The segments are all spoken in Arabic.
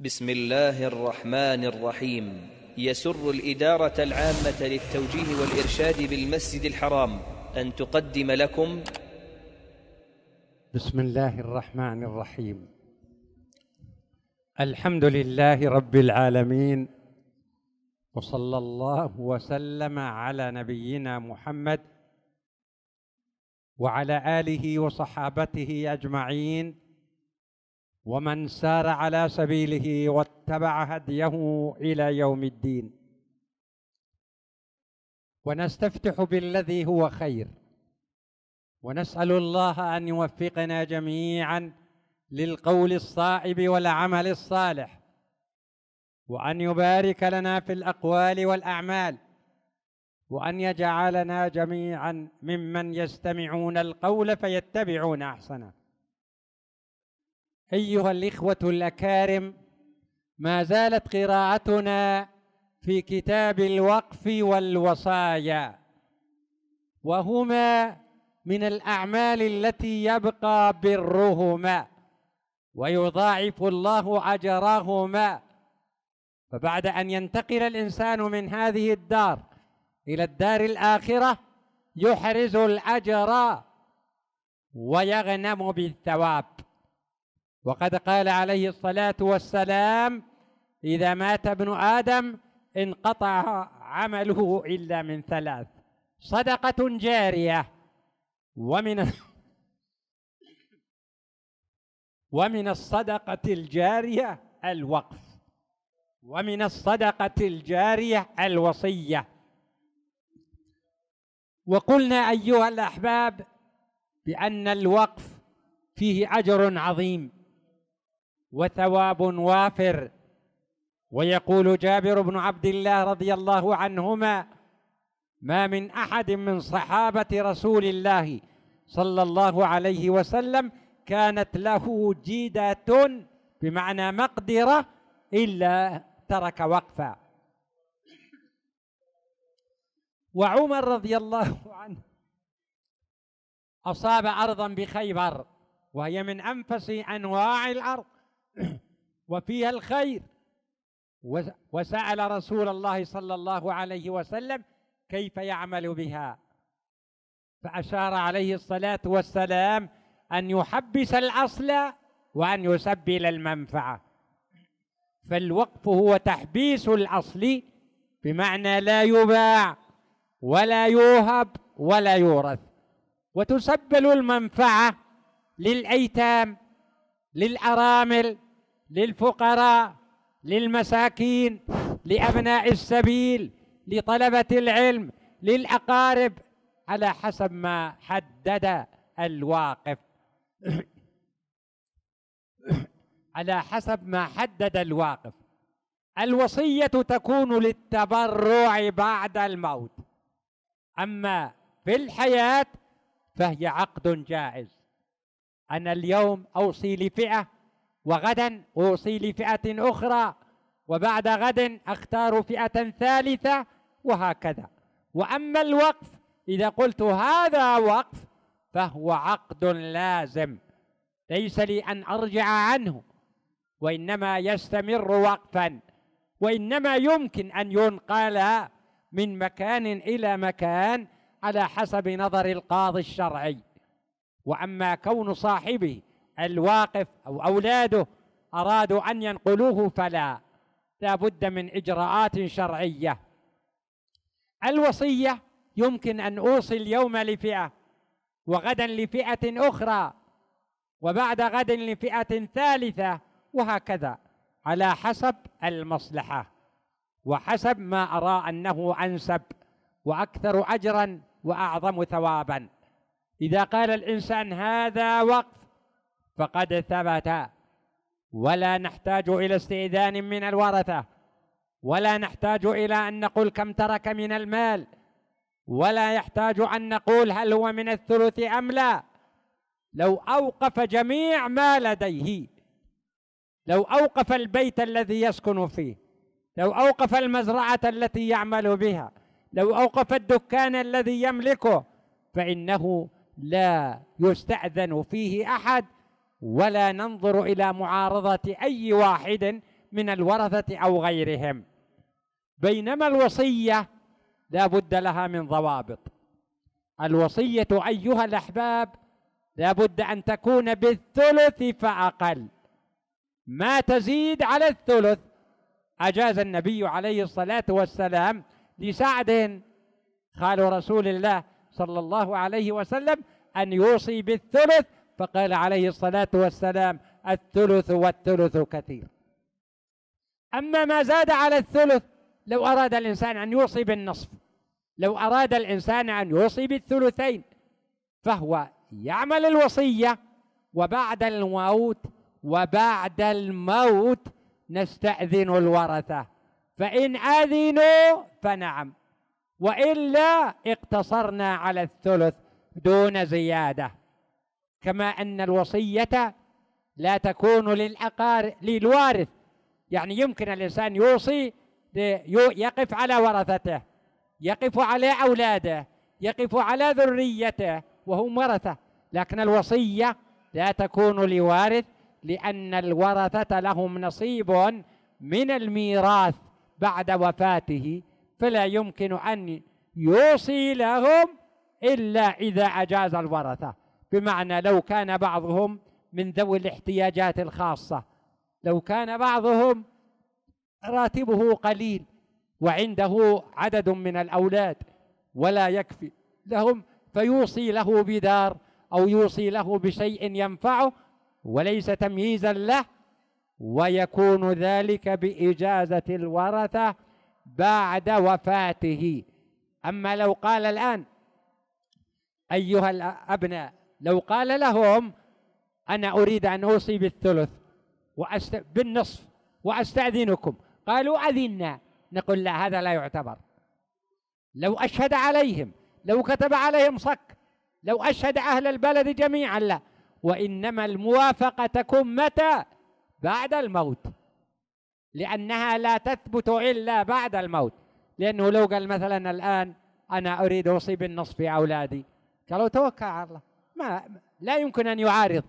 بسم الله الرحمن الرحيم يسر الإدارة العامة للتوجيه والإرشاد بالمسجد الحرام أن تقدم لكم بسم الله الرحمن الرحيم الحمد لله رب العالمين وصلى الله وسلم على نبينا محمد وعلى آله وصحابته أجمعين ومن سار على سبيله واتبع هديه الى يوم الدين ونستفتح بالذي هو خير ونسال الله ان يوفقنا جميعا للقول الصائب والعمل الصالح وان يبارك لنا في الاقوال والاعمال وان يجعلنا جميعا ممن يستمعون القول فيتبعون احسنه ايها الاخوه الاكارم ما زالت قراءتنا في كتاب الوقف والوصايا وهما من الاعمال التي يبقى برهما ويضاعف الله اجرهما فبعد ان ينتقل الانسان من هذه الدار الى الدار الاخره يحرز الاجر ويغنم بالثواب وقد قال عليه الصلاة والسلام إذا مات ابن آدم انقطع عمله إلا من ثلاث صدقة جارية ومن ومن الصدقة الجارية الوقف ومن الصدقة الجارية الوصية وقلنا أيها الأحباب بأن الوقف فيه أجر عظيم وثواب وافر ويقول جابر بن عبد الله رضي الله عنهما ما من احد من صحابه رسول الله صلى الله عليه وسلم كانت له جيده بمعنى مقدره الا ترك وقفا وعمر رضي الله عنه اصاب ارضا بخيبر وهي من انفس انواع الارض وفيها الخير وسأل رسول الله صلى الله عليه وسلم كيف يعمل بها فأشار عليه الصلاة والسلام أن يحبس الأصل وأن يسبل المنفعة فالوقف هو تحبيس الأصل بمعنى لا يباع ولا يوهب ولا يورث وتسبل المنفعة للأيتام للأرامل للفقراء للمساكين لأبناء السبيل لطلبة العلم للأقارب على حسب ما حدد الواقف على حسب ما حدد الواقف الوصية تكون للتبرع بعد الموت أما في الحياة فهي عقد جائز أنا اليوم أوصي لفئة وغدا أوصي لفئة أخرى وبعد غد أختار فئة ثالثة وهكذا وأما الوقف إذا قلت هذا وقف فهو عقد لازم ليس لي أن أرجع عنه وإنما يستمر وقفا وإنما يمكن أن ينقل من مكان إلى مكان على حسب نظر القاضي الشرعي وأما كون صاحبه الواقف أو أولاده أرادوا أن ينقلوه فلا لا بد من إجراءات شرعية الوصية يمكن أن أوصي اليوم لفئة وغدا لفئة أخرى وبعد غد لفئة ثالثة وهكذا على حسب المصلحة وحسب ما أرى أنه أنسب وأكثر أجرا وأعظم ثوابا إذا قال الإنسان هذا وقف فقد ثبت ولا نحتاج إلى استئذان من الورثة ولا نحتاج إلى أن نقول كم ترك من المال ولا يحتاج أن نقول هل هو من الثلث أم لا لو أوقف جميع ما لديه لو أوقف البيت الذي يسكن فيه لو أوقف المزرعة التي يعمل بها لو أوقف الدكان الذي يملكه فإنه لا يستأذن فيه أحد ولا ننظر إلى معارضة أي واحد من الورثة أو غيرهم بينما الوصية لا بد لها من ضوابط الوصية أيها الأحباب لا بد أن تكون بالثلث فأقل ما تزيد على الثلث أجاز النبي عليه الصلاة والسلام لسعد خال رسول الله صلى الله عليه وسلم أن يوصي بالثلث فقال عليه الصلاة والسلام الثلث والثلث كثير أما ما زاد على الثلث لو أراد الإنسان أن يوصي بالنصف لو أراد الإنسان أن يوصي بالثلثين فهو يعمل الوصية وبعد الموت وبعد الموت نستأذن الورثة فإن أذنوا فنعم والا اقتصرنا على الثلث دون زياده كما ان الوصيه لا تكون للأقار للوارث يعني يمكن الإنسان يوصي يقف على ورثته يقف على أولاده يقف على ذريته وهم ورثة لكن الوصية لا تكون لوارث لأن الورثة لهم نصيب من الميراث بعد وفاته فلا يمكن أن يوصي لهم إلا إذا أجاز الورثة بمعنى لو كان بعضهم من ذوي الاحتياجات الخاصة لو كان بعضهم راتبه قليل وعنده عدد من الأولاد ولا يكفي لهم فيوصي له بدار أو يوصي له بشيء ينفعه وليس تمييزا له ويكون ذلك بإجازة الورثة بعد وفاته أما لو قال الآن أيها الأبناء لو قال لهم أنا أريد أن أوصي بالثلث وأست... بالنصف وأستأذنكم قالوا أذنا نقول لا هذا لا يعتبر لو أشهد عليهم لو كتب عليهم صك لو أشهد أهل البلد جميعا لا وإنما الموافقة تكون متى بعد الموت لأنها لا تثبت إلا بعد الموت لأنه لو قال مثلا الآن أنا أريد أوصي بالنصف في أولادي قالوا توكل على الله ما لا يمكن أن يعارض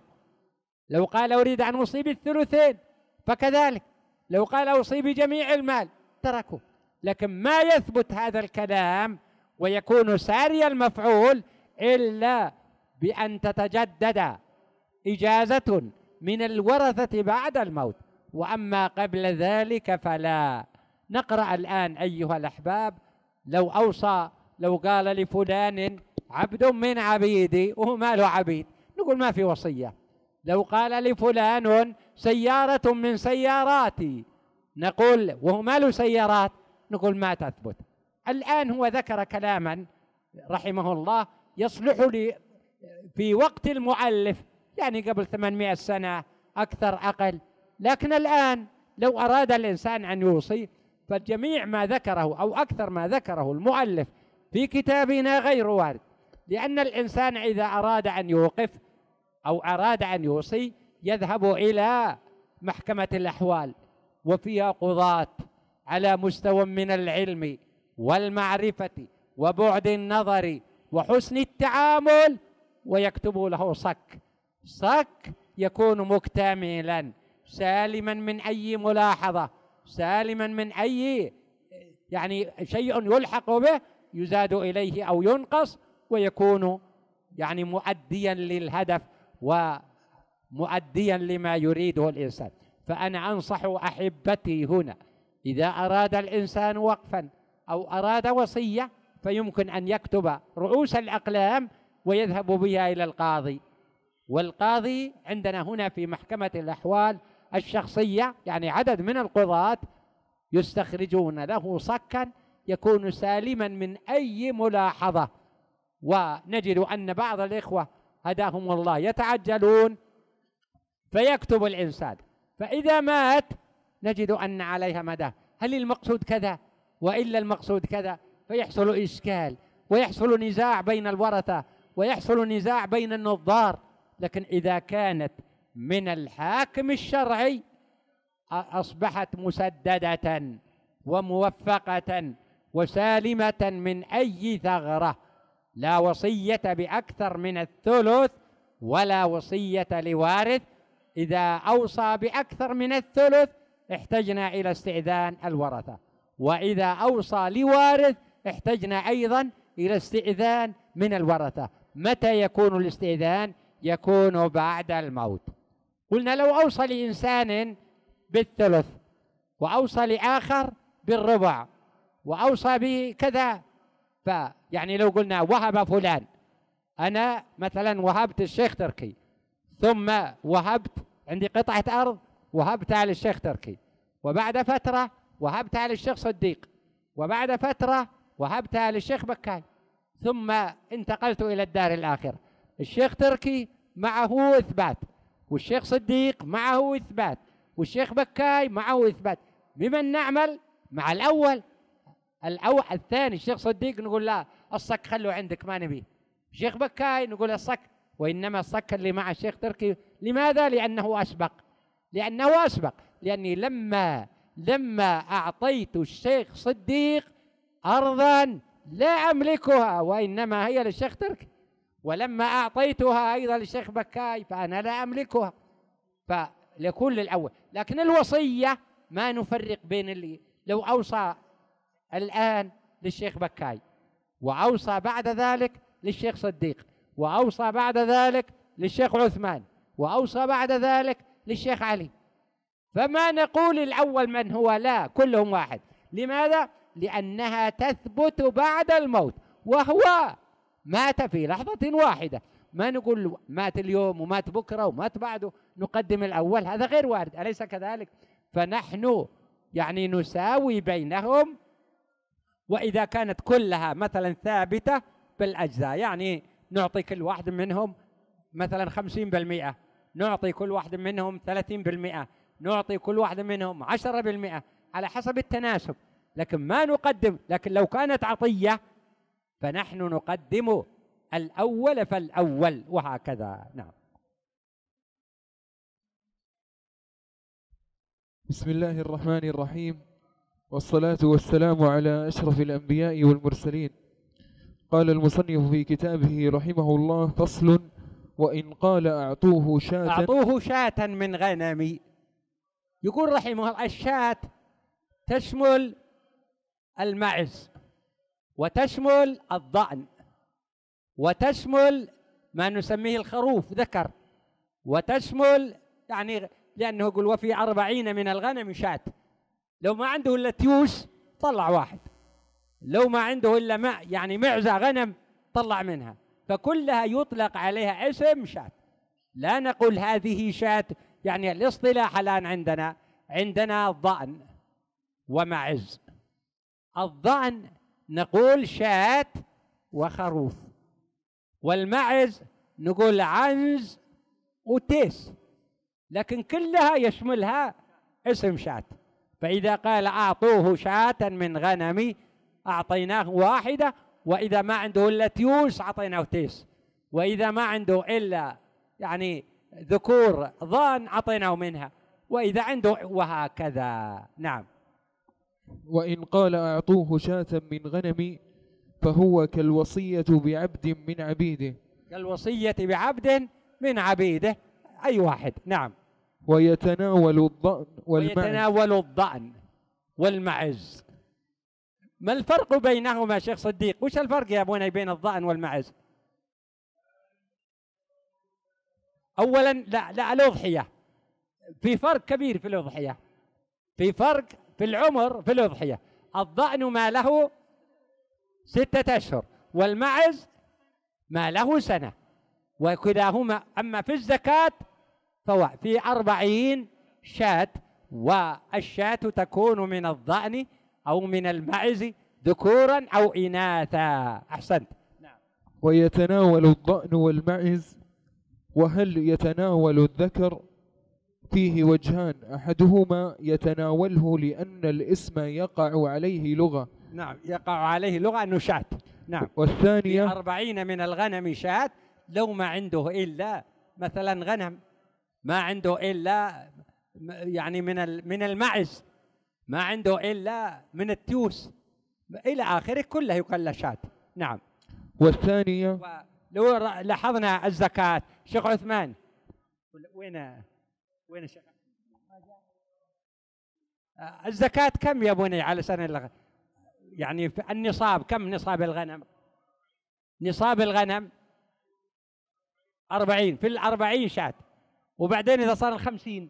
لو قال أريد أن أوصي بالثلثين فكذلك لو قال أوصي بجميع المال تركوا لكن ما يثبت هذا الكلام ويكون ساري المفعول إلا بأن تتجدد إجازة من الورثة بعد الموت واما قبل ذلك فلا نقرا الان ايها الاحباب لو اوصى لو قال لفلان عبد من عبيدي وهو ما له عبيد نقول ما في وصيه لو قال لفلان سياره من سياراتي نقول وهو ما له سيارات نقول ما تثبت الان هو ذكر كلاما رحمه الله يصلح لي في وقت المؤلف يعني قبل 800 سنه اكثر اقل لكن الآن لو أراد الإنسان أن يوصي فجميع ما ذكره أو أكثر ما ذكره المؤلف في كتابنا غير وارد لأن الإنسان إذا أراد أن يوقف أو أراد أن يوصي يذهب إلى محكمة الأحوال وفيها قضاة على مستوى من العلم والمعرفة وبعد النظر وحسن التعامل ويكتب له صك صك يكون مكتملا سالما من أي ملاحظة سالما من أي يعني شيء يلحق به يزاد إليه أو ينقص ويكون يعني مؤديا للهدف ومؤديا لما يريده الإنسان فأنا أنصح أحبتي هنا إذا أراد الإنسان وقفا أو أراد وصية فيمكن أن يكتب رؤوس الأقلام ويذهب بها إلى القاضي والقاضي عندنا هنا في محكمة الأحوال الشخصية يعني عدد من القضاة يستخرجون له صكا يكون سالما من أي ملاحظة ونجد أن بعض الإخوة هداهم الله يتعجلون فيكتب الإنسان فإذا مات نجد أن عليها مدى هل المقصود كذا وإلا المقصود كذا فيحصل إشكال ويحصل نزاع بين الورثة ويحصل نزاع بين النظار لكن إذا كانت من الحاكم الشرعي أصبحت مسددة وموفقة وسالمة من أي ثغرة لا وصية بأكثر من الثلث ولا وصية لوارث إذا أوصى بأكثر من الثلث احتجنا إلى استئذان الورثة وإذا أوصى لوارث احتجنا أيضا إلى استئذان من الورثة متى يكون الاستئذان يكون بعد الموت قلنا لو أوصى لإنسان بالثلث وأوصى لآخر بالربع وأوصى بكذا فيعني لو قلنا وهب فلان أنا مثلا وهبت الشيخ تركي ثم وهبت عندي قطعة أرض وهبتها للشيخ تركي وبعد فترة وهبتها للشيخ صديق وبعد فترة وهبتها للشيخ بكاي ثم انتقلت إلى الدار الآخرة الشيخ تركي معه إثبات والشيخ صديق معه إثبات والشيخ بكاي معه إثبات بمن نعمل مع الأول الأول الثاني الشيخ صديق نقول لا الصك خلوا عندك ما نبيه الشيخ بكاي نقول الصك وإنما الصك اللي مع الشيخ تركي لماذا؟ لأنه أسبق لأنه أسبق لأني لما لما أعطيت الشيخ صديق أرضا لا أملكها وإنما هي للشيخ تركي ولما أعطيتها أيضا للشيخ بكاي فأنا لا أملكها فلكل الأول لكن الوصية ما نفرق بين اللي لو أوصى الآن للشيخ بكاي وأوصى بعد ذلك للشيخ صديق وأوصى بعد ذلك للشيخ عثمان وأوصى بعد ذلك للشيخ علي فما نقول الأول من هو لا كلهم واحد لماذا؟ لأنها تثبت بعد الموت وهو مات في لحظة واحدة ما نقول مات اليوم ومات بكرة ومات بعده نقدم الأول هذا غير وارد أليس كذلك فنحن يعني نساوي بينهم وإذا كانت كلها مثلا ثابتة بالأجزاء يعني نعطي كل واحد منهم مثلا 50% نعطي كل واحد منهم 30% نعطي كل واحد منهم 10% على حسب التناسب لكن ما نقدم لكن لو كانت عطية فنحن نقدم الأول فالأول وهكذا نعم بسم الله الرحمن الرحيم والصلاة والسلام على أشرف الأنبياء والمرسلين قال المصنف في كتابه رحمه الله فصل وإن قال أعطوه شاة أعطوه شاة من غنمي يقول رحمه الله الشاة تشمل المعز وتشمل الضأن وتشمل ما نسميه الخروف ذكر وتشمل يعني لأنه يقول وفي أربعين من الغنم شاة لو ما عنده إلا تيوس طلع واحد لو ما عنده إلا ماء يعني معزة غنم طلع منها فكلها يطلق عليها اسم شاة لا نقول هذه شاة يعني الاصطلاح الآن عندنا عندنا ضأن ومعز الضأن نقول شاة وخروف والمعز نقول عنز وتيس لكن كلها يشملها اسم شاة فإذا قال أعطوه شاة من غنمي أعطيناه واحدة وإذا ما عنده إلا تيوس أعطيناه تيس وإذا ما عنده إلا يعني ذكور ضان أعطيناه منها وإذا عنده وهكذا نعم وإن قال أعطوه شاة من غنمي فهو كالوصية بعبد من عبيده كالوصية بعبد من عبيده أي واحد نعم ويتناول الضأن والمعز ويتناول الضأن والمعز ما الفرق بينهما شيخ صديق وش الفرق يا أبونا بين الضأن والمعز أولا لا, لا الأضحية في فرق كبير في الأضحية في فرق في العمر في الأضحية الضأن ما له ستة أشهر والمعز ما له سنة وكلاهما أما في الزكاة فهو في أربعين شاة والشاة تكون من الضأن أو من المعز ذكورا أو إناثا أحسنت نعم. ويتناول الضأن والمعز وهل يتناول الذكر فيه وجهان أحدهما يتناوله لأن الاسم يقع عليه لغة نعم يقع عليه لغة أنه شاة نعم والثانية أربعين من الغنم شاة لو ما عنده إلا مثلا غنم ما عنده إلا يعني من من المعز ما عنده إلا من التيوس إلى آخره كلها يقال شاة نعم والثانية لو لاحظنا الزكاة شيخ عثمان وين وين الشيخ؟ آه، الزكاة كم يا بني على سنة الغنم؟ يعني النصاب كم نصاب الغنم؟ نصاب الغنم أربعين في الأربعين شاة وبعدين إذا صار الخمسين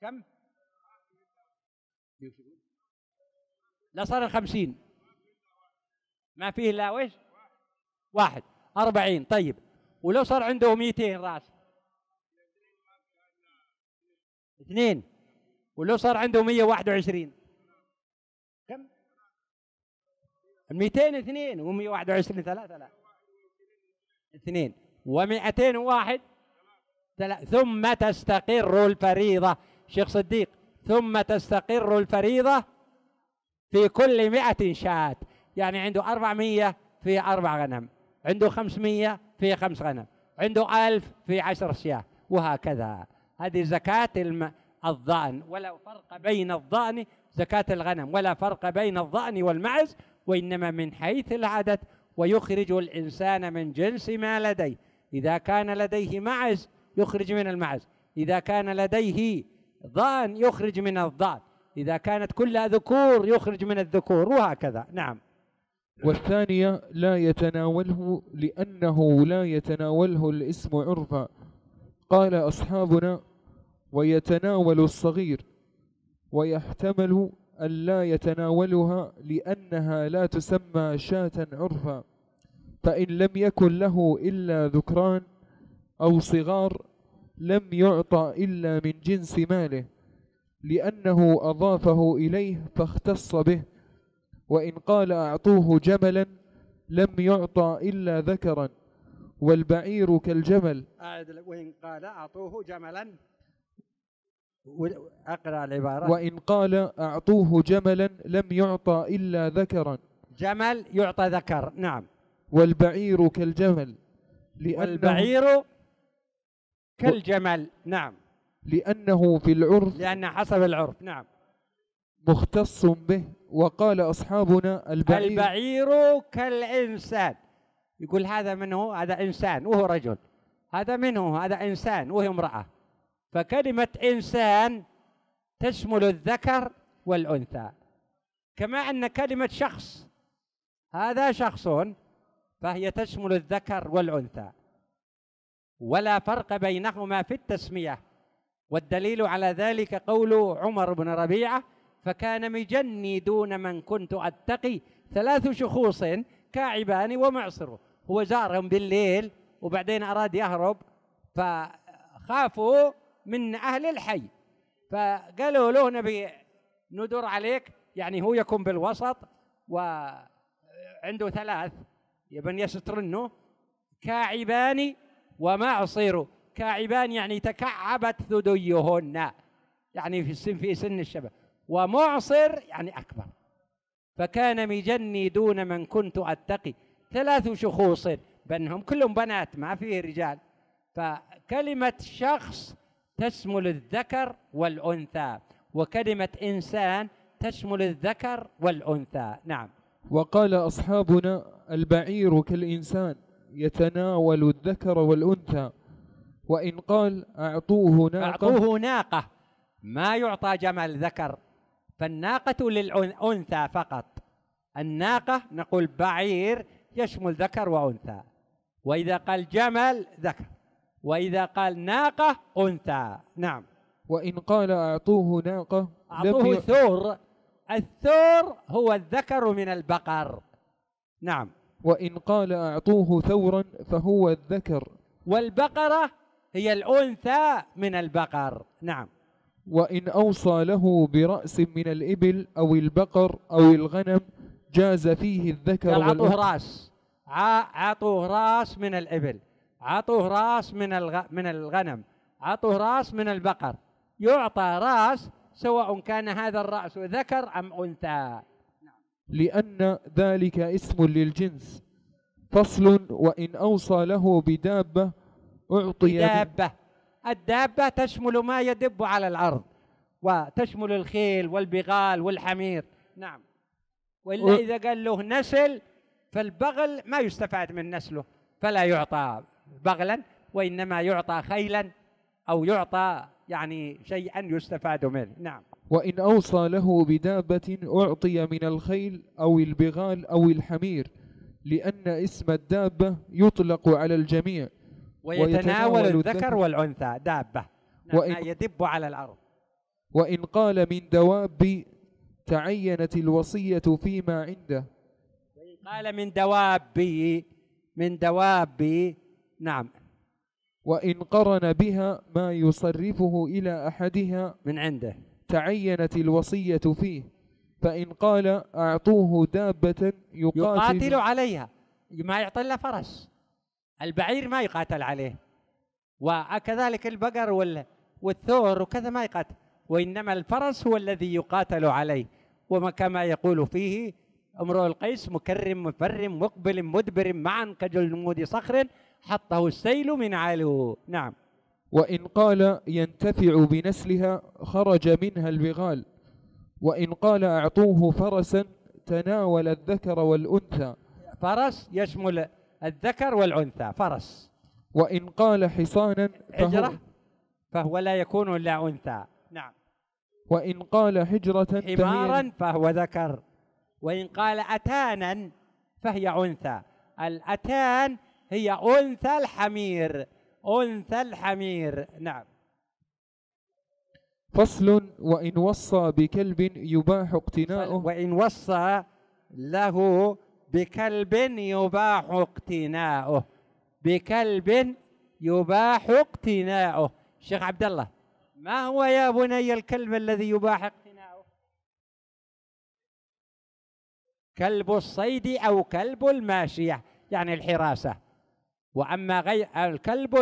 كم؟ لا صار الخمسين ما فيه لا وش؟ واحد أربعين طيب ولو صار عنده ميتين راس اثنين ولو صار عنده 121 كم 202 و121 ثلاثة لا اثنين و201 ثم تستقر الفريضة شيخ صديق ثم تستقر الفريضة في كل 100 شاة يعني عنده 400 في أربع غنم عنده 500 في خمس غنم عنده 1000 في 10 شياه وهكذا هذه زكاة الم... الضأن ولا فرق بين الضأن زكاة الغنم ولا فرق بين الضأن والمعز وإنما من حيث العدد ويخرج الإنسان من جنس ما لديه إذا كان لديه معز يخرج من المعز إذا كان لديه ضأن يخرج من الضأن إذا كانت كلها ذكور يخرج من الذكور وهكذا نعم والثانية لا يتناوله لأنه لا يتناوله الاسم عرفا قال أصحابنا ويتناول الصغير ويحتمل أن لا يتناولها لأنها لا تسمى شاة عرفا فإن لم يكن له إلا ذكران أو صغار لم يعطى إلا من جنس ماله لأنه أضافه إليه فاختص به وإن قال أعطوه جملا لم يعطى إلا ذكرا والبعير كالجمل أعد آه، وإن قال أعطوه جملا أقرأ العبارة وإن قال أعطوه جملا لم يعطى إلا ذكرا جمل يعطى ذكر نعم والبعير كالجمل والبعير كالجمل نعم لأنه في العرف لأن حسب العرف نعم مختص به وقال أصحابنا البعير البعير كالإنسان يقول هذا منه هذا إنسان وهو رجل هذا منه هذا إنسان وهي امرأة فكلمة إنسان تشمل الذكر والأنثى كما أن كلمة شخص هذا شخص فهي تشمل الذكر والأنثى ولا فرق بينهما في التسمية والدليل على ذلك قول عمر بن ربيعة فكان مجني دون من كنت أتقي ثلاث شخوص كاعبان ومعصر هو زارهم بالليل وبعدين اراد يهرب فخافوا من اهل الحي فقالوا له نبي ندور عليك يعني هو يكون بالوسط وعنده ثلاث يبن يسترنه كاعبان ومعصير كاعبان يعني تكعبت ثديهن يعني في السن في سن الشباب ومعصر يعني اكبر فكان مجني دون من كنت اتقي ثلاث شخوص بأنهم كلهم بنات ما فيه رجال فكلمة شخص تشمل الذكر والأنثى وكلمة إنسان تشمل الذكر والأنثى نعم وقال أصحابنا البعير كالإنسان يتناول الذكر والأنثى وإن قال أعطوه ناقة أعطوه ناقة ما يعطى جمل ذكر فالناقة للأنثى فقط الناقة نقول بعير يشمل ذكر وأنثى وإذا قال جمل ذكر وإذا قال ناقة أنثى نعم وإن قال أعطوه ناقة أعطوه ثور الثور هو الذكر من البقر نعم وإن قال أعطوه ثورا فهو الذكر والبقرة هي الأنثى من البقر نعم وإن أوصى له برأس من الإبل أو البقر أو الغنم جاز فيه الذكر قال عطوه راس عطوه راس من الإبل عطوه راس من الغ... من الغنم عطوه راس من البقر يعطى راس سواء كان هذا الرأس ذكر أم أنثى لأن ذلك اسم للجنس فصل وإن أوصى له بدابة أعطي دابة الدابة تشمل ما يدب على الأرض وتشمل الخيل والبغال والحمير نعم والا و... اذا قال له نسل فالبغل ما يستفاد من نسله فلا يعطى بغلا وانما يعطى خيلا او يعطى يعني شيئا يستفاد منه نعم وان اوصى له بدابه اعطي من الخيل او البغال او الحمير لان اسم الدابه يطلق على الجميع ويتناول, ويتناول الذكر والانثى دابه نعم، وإن يدب على الارض وان قال من دواب تعينت الوصية فيما عنده قال من دوابي من دوابي نعم وإن قرن بها ما يصرفه إلى أحدها من عنده تعينت الوصية فيه فإن قال أعطوه دابة يقاتل, يقاتل عليها ما يعطي إلا فرس البعير ما يقاتل عليه وكذلك البقر والثور وكذا ما يقاتل وإنما الفرس هو الذي يقاتل عليه وكما يقول فيه امرؤ القيس مكرم مفرم مقبل مدبر معا كجلمود صخر حطه السيل من عاله نعم وإن قال ينتفع بنسلها خرج منها البغال وإن قال أعطوه فرسا تناول الذكر والأنثى فرس يشمل الذكر والأنثى فرس وإن قال حصانا فهو, فهو لا يكون إلا أنثى نعم وإن قال هجرة حمارا فهو ذكر وإن قال أتانا فهي أنثى الأتان هي أنثى الحمير أنثى الحمير نعم فصل وإن وصى بكلب يباح اقتناؤه وإن وصى له بكلب يباح اقتناؤه بكلب يباح اقتناؤه شيخ عبد الله ما هو يا بني الكلب الذي يباح اقتناؤه كلب الصيد أو كلب الماشية يعني الحراسة وأما غير الكلب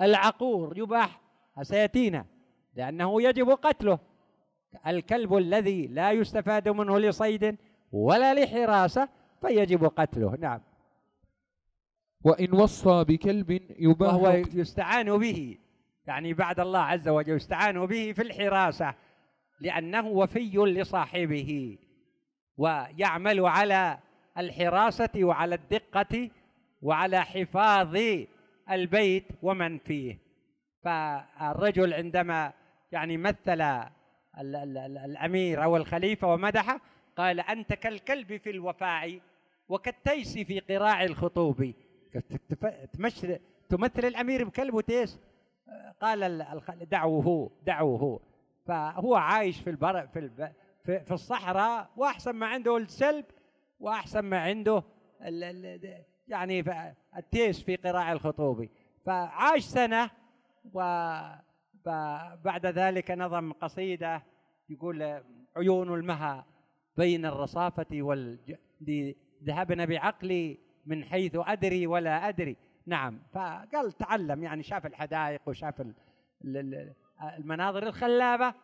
العقور يباح سيأتينا لأنه يجب قتله الكلب الذي لا يستفاد منه لصيد ولا لحراسة فيجب قتله نعم وإن وصى بكلب يباح وهو يستعان به يعني بعد الله عز وجل يستعان به في الحراسة لأنه وفي لصاحبه ويعمل على الحراسة وعلى الدقة وعلى حفاظ البيت ومن فيه فالرجل عندما يعني مثل الأمير أو الخليفة ومدحه قال أنت كالكلب في الوفاء وكالتيس في قراع الخطوب تمثل الأمير بكلب وتيس قال دعوه دعوه فهو عايش في البر في في الصحراء واحسن ما عنده السلب واحسن ما عنده يعني التيس في قراء الخطوبي فعاش سنه وبعد ذلك نظم قصيده يقول عيون المها بين الرصافه والج... ذهبنا بعقلي من حيث ادري ولا ادري نعم فقال تعلم يعني شاف الحدائق وشاف المناظر الخلابة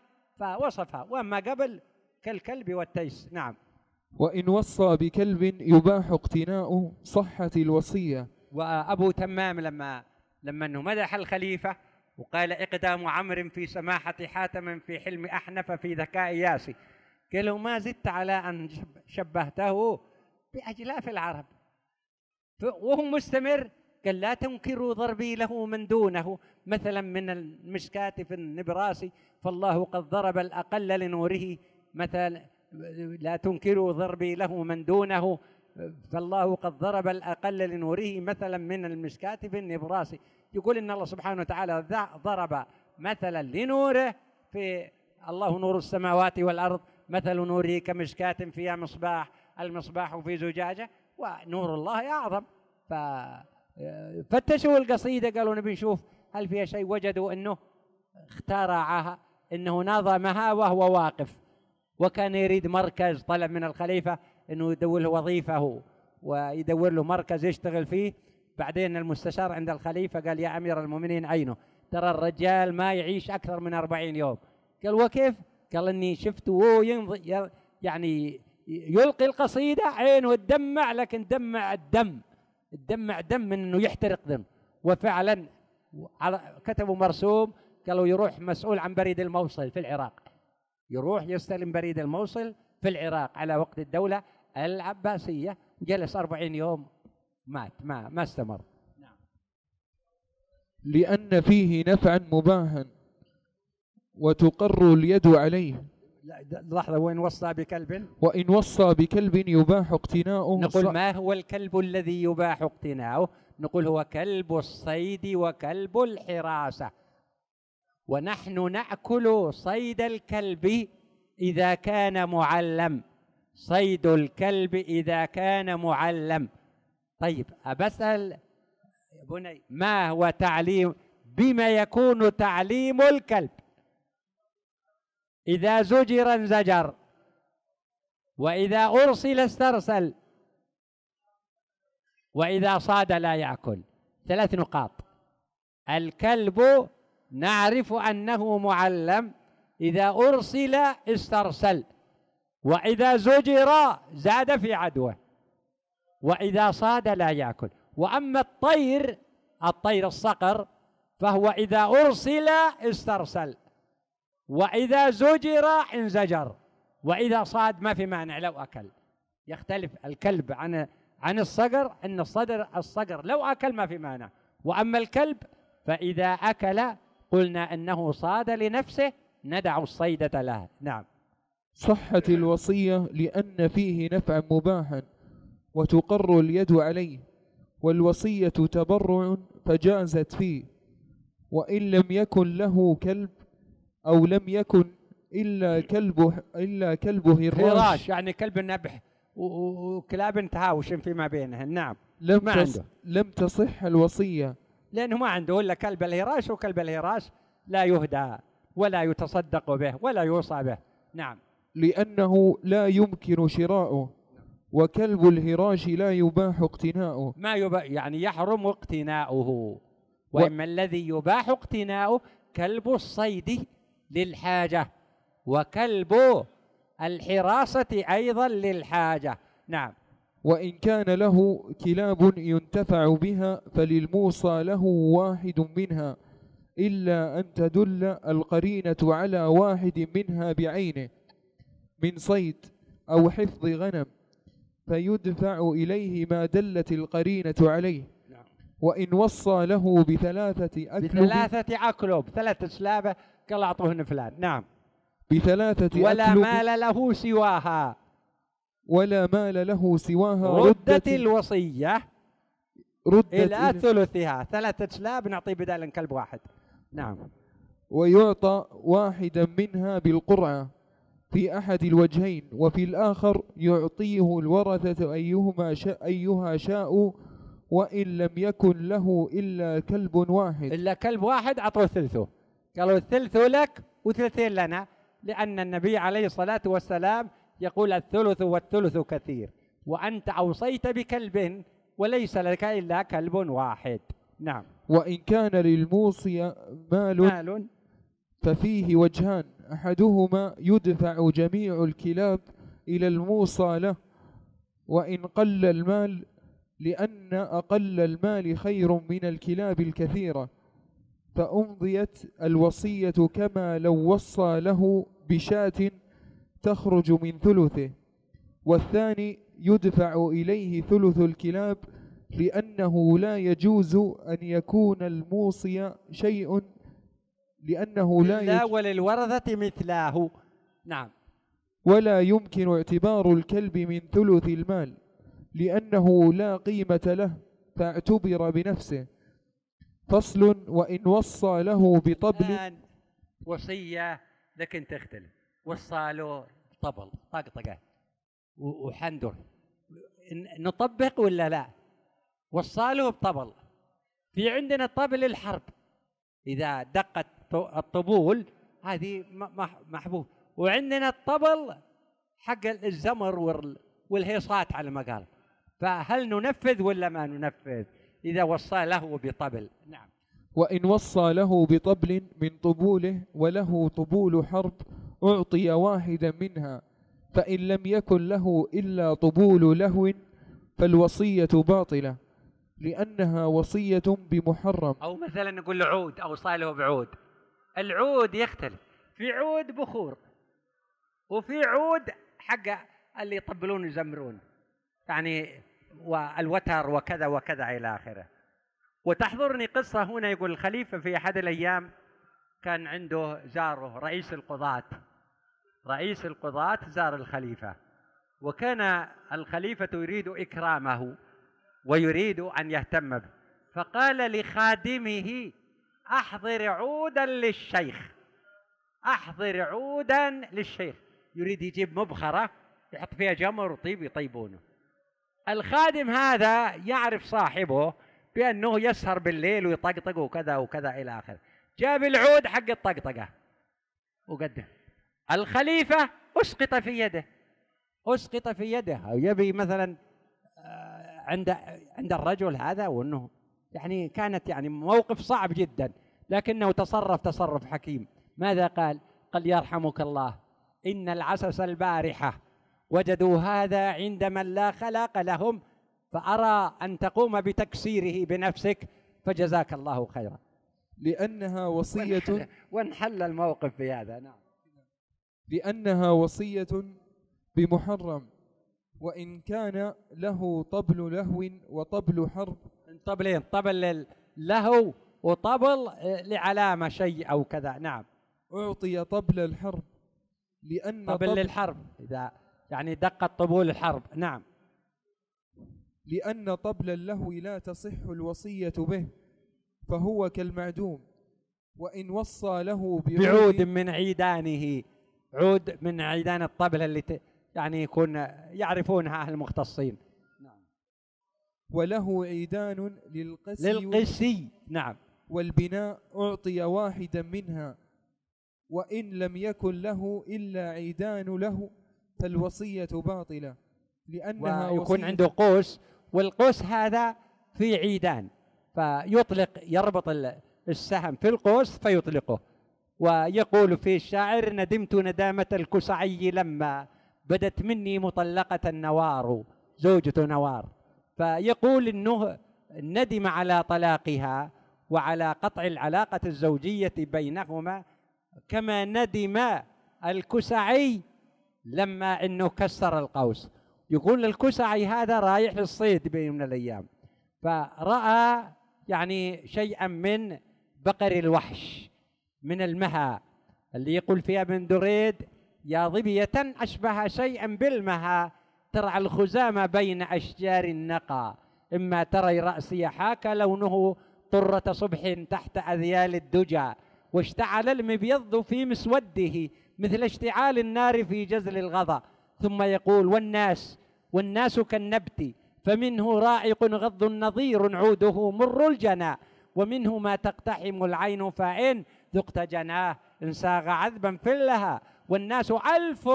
فوصفها وأما قبل كالكلب والتيس نعم وإن وصى بكلب يباح اقتناء صحة الوصية وأبو تمام لما لما أنه مدح الخليفة وقال إقدام عمر في سماحة حاتم في حلم أحنف في ذكاء ياسي قال له ما زدت على أن شبهته بأجلاف العرب وهو مستمر قال لا تنكروا ضربي له من دونه مثلا من المشكات في النبراسي فالله قد ضرب الأقل لنوره مثلا لا تنكروا ضربي له من دونه فالله قد ضرب الأقل لنوره مثلا من المشكات في النبراسي يقول إن الله سبحانه وتعالى ضرب مثلا لنوره في الله نور السماوات والأرض مثل نوره كمشكاة فيها مصباح المصباح في زجاجة ونور الله أعظم ف فتشوا القصيدة قالوا نبي نشوف هل فيها شيء وجدوا أنه اخترعها أنه نظمها وهو واقف وكان يريد مركز طلب من الخليفة أنه يدور له وظيفه ويدور له مركز يشتغل فيه بعدين المستشار عند الخليفة قال يا أمير المؤمنين عينه ترى الرجال ما يعيش أكثر من أربعين يوم قال وكيف قال إني شفته يمضي يعني يلقي القصيدة عينه تدمع لكن دمع الدم تدمع دم من انه يحترق دم وفعلا كتبوا مرسوم قالوا يروح مسؤول عن بريد الموصل في العراق يروح يستلم بريد الموصل في العراق على وقت الدولة العباسية جلس أربعين يوم مات ما, ما استمر نعم. لأن فيه نفعا مباها وتقر اليد عليه لحظة وإن وصى بكلب وإن وصى بكلب يباح اقتناؤه نقول ما هو الكلب الذي يباح اقتناؤه نقول هو كلب الصيد وكلب الحراسة ونحن نأكل صيد الكلب إذا كان معلم صيد الكلب إذا كان معلم طيب أبسأل بني ما هو تعليم بما يكون تعليم الكلب إذا زجر انزجر وإذا أرسل استرسل وإذا صاد لا يأكل ثلاث نقاط الكلب نعرف أنه معلم إذا أرسل استرسل وإذا زجر زاد في عدوه وإذا صاد لا يأكل وأما الطير الطير الصقر فهو إذا أرسل استرسل وإذا زجر انزجر وإذا صاد ما في مانع لو أكل يختلف الكلب عن عن الصقر أن الصدر الصقر لو أكل ما في مانع وأما الكلب فإذا أكل قلنا أنه صاد لنفسه ندع الصيدة له نعم صحة الوصية لأن فيه نفع مباحا وتقر اليد عليه والوصية تبرع فجازت فيه وإن لم يكن له كلب أو لم يكن إلا كلب إلا كلب هراش, هراش يعني كلب النبح وكلاب تهاوش فيما بينهن نعم لم ما عنده. لم تصح الوصية لأنه ما عنده إلا كلب الهراش وكلب الهراش لا يهدى ولا يتصدق به ولا يوصى به نعم لأنه لا يمكن شراؤه وكلب الهراش لا يباح اقتناؤه ما يبا يعني يحرم اقتناؤه وإما و... الذي يباح اقتناؤه كلب الصيد للحاجة وكلب الحراسة أيضا للحاجة نعم وإن كان له كلاب ينتفع بها فللموصى له واحد منها إلا أن تدل القرينة على واحد منها بعينه من صيد أو حفظ غنم فيدفع إليه ما دلت القرينة عليه نعم. وإن وصى له بثلاثة أكلب بثلاثة أكلب ثلاثة سلابة قال أعطوهن فلان نعم بثلاثة ولا أكل مال له سواها ولا مال له سواها ردت, الوصية ردت إلى, ثلثها ثلاثة كلاب نعطيه بدال كلب واحد نعم ويعطى واحدا منها بالقرعة في أحد الوجهين وفي الآخر يعطيه الورثة أيهما شاء أيها شاء وإن لم يكن له إلا كلب واحد إلا كلب واحد أعطوه ثلثه قالوا الثلث لك وثلثين لنا لأن النبي عليه الصلاة والسلام يقول الثلث والثلث كثير وأنت أوصيت بكلب وليس لك إلا كلب واحد نعم وإن كان للموصي مال, مال ففيه وجهان أحدهما يدفع جميع الكلاب إلى الموصى له وإن قل المال لأن أقل المال خير من الكلاب الكثيرة فأمضيت الوصية كما لو وصى له بشاة تخرج من ثلثه والثاني يدفع إليه ثلث الكلاب لأنه لا يجوز أن يكون الموصي شيء لأنه لا يجوز وللورثة مثلاه نعم ولا يمكن اعتبار الكلب من ثلث المال لأنه لا قيمة له فاعتبر بنفسه فصل وإن وصى له بطبل وصية لكن تختلف وصى له طبل طقطقة وحندر نطبق ولا لا وصى له بطبل في عندنا طبل الحرب إذا دقت الطبول هذه محبوب وعندنا الطبل حق الزمر والهيصات على ما قال فهل ننفذ ولا ما ننفذ إذا وصى له بطبل نعم وإن وصى له بطبل من طبوله وله طبول حرب أعطي واحدا منها فإن لم يكن له إلا طبول لهو فالوصية باطلة لأنها وصية بمحرم أو مثلا نقول له عود أوصى له بعود العود يختلف في عود بخور وفي عود حق اللي يطبلون ويزمرون يعني والوتر وكذا وكذا إلى آخره وتحضرني قصة هنا يقول الخليفة في أحد الأيام كان عنده جاره رئيس القضاة رئيس القضاة زار الخليفة وكان الخليفة يريد إكرامه ويريد أن يهتم به فقال لخادمه أحضر عودا للشيخ أحضر عودا للشيخ يريد يجيب مبخرة يحط فيها جمر وطيب يطيبونه الخادم هذا يعرف صاحبه بأنه يسهر بالليل ويطقطق وكذا وكذا إلى آخره جاب العود حق الطقطقة وقدم الخليفة أسقط في يده أسقط في يده أو يبي مثلا آه، عند عند الرجل هذا وأنه يعني كانت يعني موقف صعب جدا لكنه تصرف تصرف حكيم ماذا قال؟ قال يرحمك الله إن العسس البارحة وجدوا هذا عند من لا خلاق لهم فأرى أن تقوم بتكسيره بنفسك فجزاك الله خيرا لأنها وصية وانحل, الموقف في هذا نعم لأنها وصية بمحرم وإن كان له طبل لهو وطبل حرب طبلين طبل لهو وطبل آه، لعلامة شيء أو كذا نعم أعطي طبل الحرب لأن طبل, طبل الحرب إذا يعني دقة طبول الحرب نعم لأن طبل اللهو لا تصح الوصية به فهو كالمعدوم وإن وصى له بعود, بعود من عيدانه عود من عيدان الطبل اللي ت... يعني يكون يعرفونها أهل المختصين نعم وله عيدان للقسي للقسي نعم والبناء أعطي واحدا منها وإن لم يكن له إلا عيدان له فالوصية باطلة لأنها ويكون عنده قوس والقوس هذا في عيدان فيطلق يربط السهم في القوس فيطلقه ويقول فيه الشاعر ندمت ندامة الكسعي لما بدت مني مطلقة النوار زوجة نوار فيقول انه ندم على طلاقها وعلى قطع العلاقة الزوجية بينهما كما ندم الكسعي لما انه كسر القوس يقول الكسعي هذا رايح للصيد بين من الايام فراى يعني شيئا من بقر الوحش من المها اللي يقول فيها ابن دريد يا ظبية أشبه شيئا بالمها ترعى الخزامة بين أشجار النقى إما تري رأسي حاك لونه طرة صبح تحت أذيال الدجى واشتعل المبيض في مسوده مثل اشتعال النار في جزل الغضا ثم يقول والناس والناس كالنبت فمنه رائق غض نظير عوده مر الجنا ومنه ما تقتحم العين فإن ذقت جناه إن ساغ عذبا فلها والناس ألف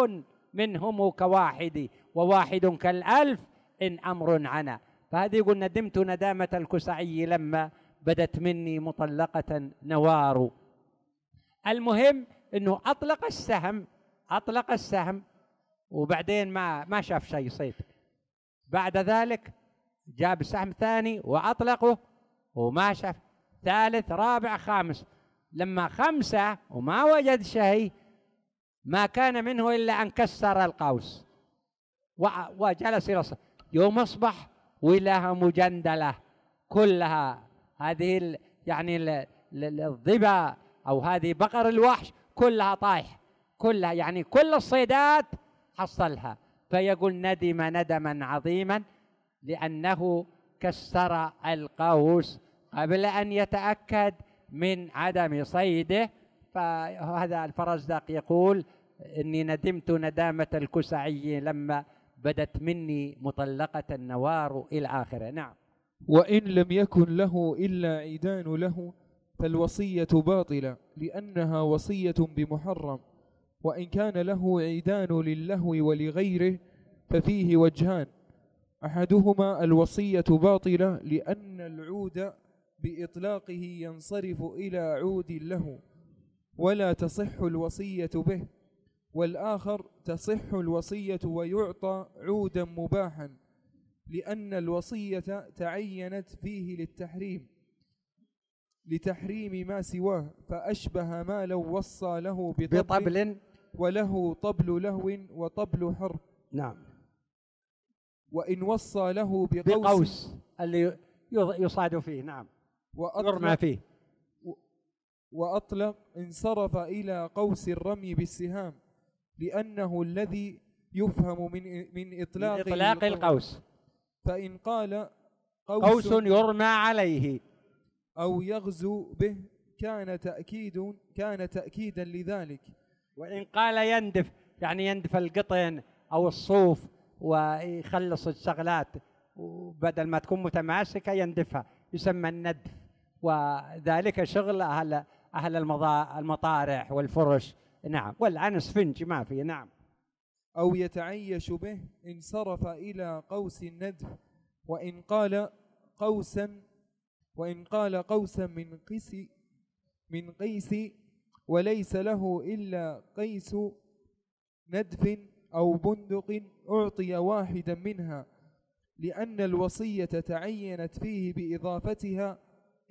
منهم كواحد وواحد كالألف إن أمر عنا فهذه يقول ندمت ندامة الكسعي لما بدت مني مطلقة نوار المهم انه اطلق السهم اطلق السهم وبعدين ما ما شاف شيء صيد بعد ذلك جاب سهم ثاني واطلقه وما شاف ثالث رابع خامس لما خمسه وما وجد شيء ما كان منه الا ان كسر القوس وجلس يصل يوم اصبح ولها مجندله كلها هذه يعني الظبا او هذه بقر الوحش كلها طايح كلها يعني كل الصيدات حصلها فيقول ندم ندما عظيما لأنه كسر القوس قبل أن يتأكد من عدم صيده فهذا الفرزدق يقول إني ندمت ندامة الكسعي لما بدت مني مطلقة النوار إلى آخره نعم وإن لم يكن له إلا عيدان له فالوصية باطلة لأنها وصية بمحرم وإن كان له عيدان للهو ولغيره ففيه وجهان أحدهما الوصية باطلة لأن العود بإطلاقه ينصرف إلى عود له ولا تصح الوصية به والآخر تصح الوصية ويعطى عودا مباحا لأن الوصية تعينت فيه للتحريم لتحريم ما سواه فأشبه ما لو وصى له بطبل, بطبل وله طبل لهو وطبل حر نعم وإن وصى له بقوس, بقوس اللي يصاد فيه نعم يرمى فيه وأطلق انصرف إلى قوس الرمي بالسهام لأنه الذي يفهم من من إطلاق, من إطلاق القوس فإن قال قوس, قوس يرمى عليه أو يغزو به كان تأكيد كان تأكيدا لذلك وإن قال يندف يعني يندف القطن أو الصوف ويخلص الشغلات وبدل ما تكون متماسكة يندفها يسمى الندف وذلك شغل أهل أهل المطارح والفرش نعم والآن سفنج ما في نعم أو يتعيش به إن صرف إلى قوس الندف وإن قال قوسا وإن قال قوسا من قيس من قيس وليس له إلا قيس ندف أو بندق أعطي واحدا منها لأن الوصية تعينت فيه بإضافتها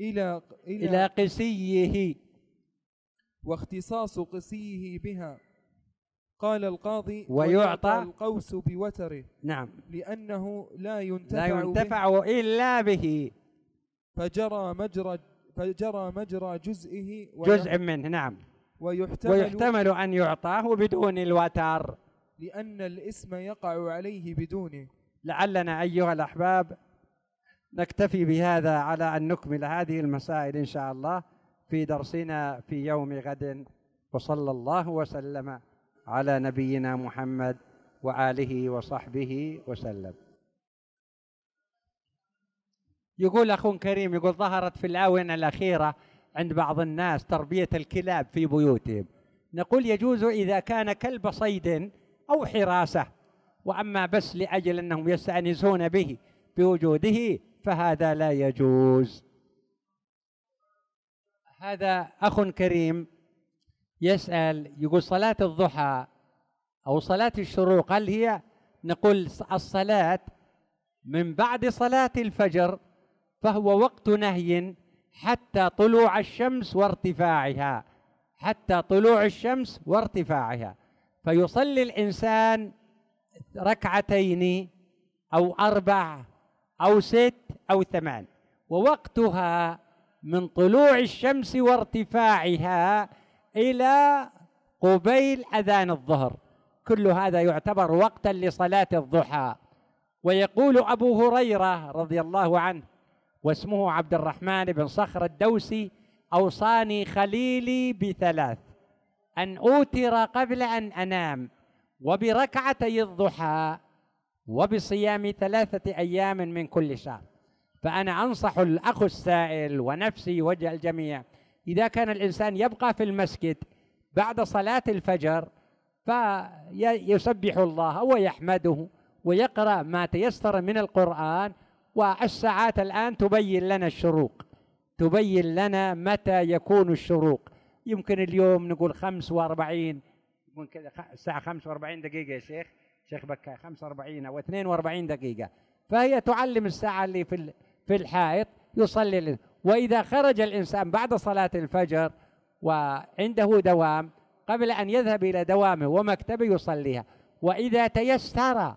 إلى إلى, إلى قسيه واختصاص قسيه بها قال القاضي ويعطى القوس بوتره نعم لأنه لا ينتفع لا ينتفع إلا به فجرى مجرى فجرى مجرى جزئه جزء منه نعم ويحتمل, ويحتمل أن يعطاه بدون الوتر لأن الاسم يقع عليه بدونه لعلنا أيها الأحباب نكتفي بهذا على أن نكمل هذه المسائل إن شاء الله في درسنا في يوم غد وصلى الله وسلم على نبينا محمد وآله وصحبه وسلم يقول اخون كريم يقول ظهرت في الاونه الاخيره عند بعض الناس تربيه الكلاب في بيوتهم نقول يجوز اذا كان كلب صيد او حراسه واما بس لاجل انهم يستانسون به بوجوده فهذا لا يجوز هذا اخ كريم يسال يقول صلاه الضحى او صلاه الشروق هل هي نقول الصلاه من بعد صلاه الفجر فهو وقت نهي حتى طلوع الشمس وارتفاعها حتى طلوع الشمس وارتفاعها فيصلي الانسان ركعتين او اربع او ست او ثمان ووقتها من طلوع الشمس وارتفاعها الى قبيل اذان الظهر كل هذا يعتبر وقتا لصلاه الضحى ويقول ابو هريره رضي الله عنه واسمه عبد الرحمن بن صخر الدوسي أوصاني خليلي بثلاث أن أوتر قبل أن أنام وبركعتي الضحى وبصيام ثلاثة أيام من كل شهر فأنا أنصح الأخ السائل ونفسي وجه الجميع إذا كان الإنسان يبقى في المسجد بعد صلاة الفجر فيسبح الله ويحمده ويقرأ ما تيسر من القرآن والساعات الآن تبين لنا الشروق تبين لنا متى يكون الشروق يمكن اليوم نقول 45 ممكن الساعة 45 دقيقة يا شيخ شيخ بكاء 45 أو 42 دقيقة فهي تعلم الساعة اللي في في الحائط يصلي وإذا خرج الإنسان بعد صلاة الفجر وعنده دوام قبل أن يذهب إلى دوامه ومكتبه يصليها وإذا تيسر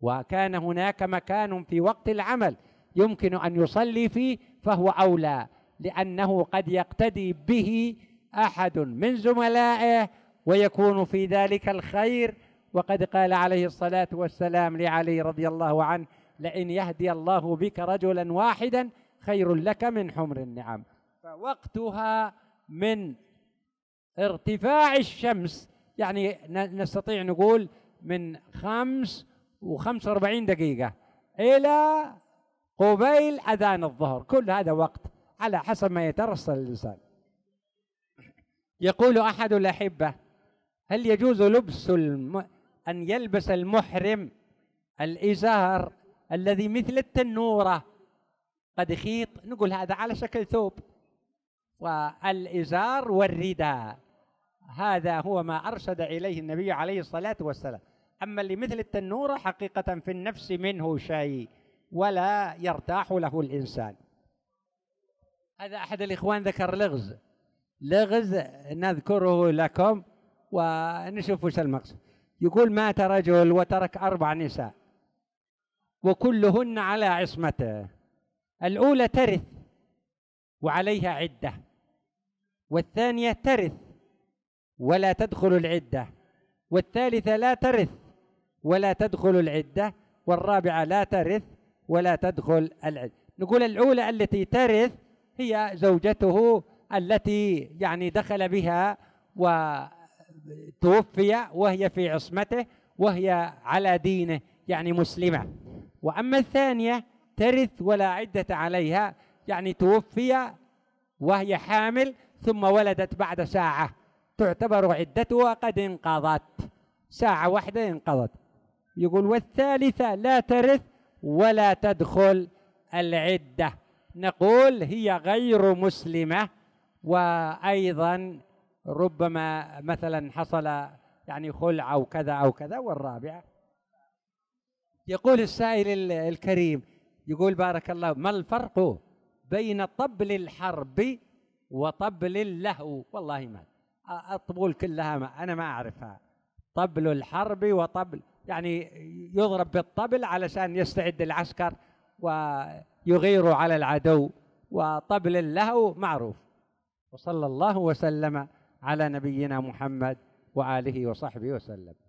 وكان هناك مكان في وقت العمل يمكن ان يصلي فيه فهو اولى لانه قد يقتدي به احد من زملائه ويكون في ذلك الخير وقد قال عليه الصلاه والسلام لعلي رضي الله عنه لئن يهدي الله بك رجلا واحدا خير لك من حمر النعم فوقتها من ارتفاع الشمس يعني نستطيع نقول من خمس و45 دقيقة إلى قبيل أذان الظهر كل هذا وقت على حسب ما يترسل الإنسان يقول أحد الأحبة هل يجوز لبس الم... أن يلبس المحرم الإزار الذي مثل التنورة قد يخيط نقول هذا على شكل ثوب والإزار والرداء هذا هو ما أرشد إليه النبي عليه الصلاة والسلام أما اللي مثل التنورة حقيقة في النفس منه شيء ولا يرتاح له الإنسان هذا أحد الإخوان ذكر لغز لغز نذكره لكم ونشوف وش المقصد يقول مات رجل وترك أربع نساء وكلهن على عصمته الأولى ترث وعليها عدة والثانية ترث ولا تدخل العدة والثالثة لا ترث ولا تدخل العدة والرابعة لا ترث ولا تدخل العدة نقول الأولى التي ترث هي زوجته التي يعني دخل بها وتوفي وهي في عصمته وهي على دينه يعني مسلمة وأما الثانية ترث ولا عدة عليها يعني توفي وهي حامل ثم ولدت بعد ساعة تعتبر عدتها قد انقضت ساعة واحدة انقضت يقول والثالثة لا ترث ولا تدخل العدة نقول هي غير مسلمة وأيضا ربما مثلا حصل يعني خلع أو كذا أو كذا والرابعة يقول السائل الكريم يقول بارك الله ما الفرق بين طبل الحرب وطبل اللهو والله ما الطبول كلها ما أنا ما أعرفها طبل الحرب وطبل يعني يضرب بالطبل علشان يستعد العسكر ويغير على العدو وطبل له معروف وصلى الله وسلم على نبينا محمد وآله وصحبه وسلم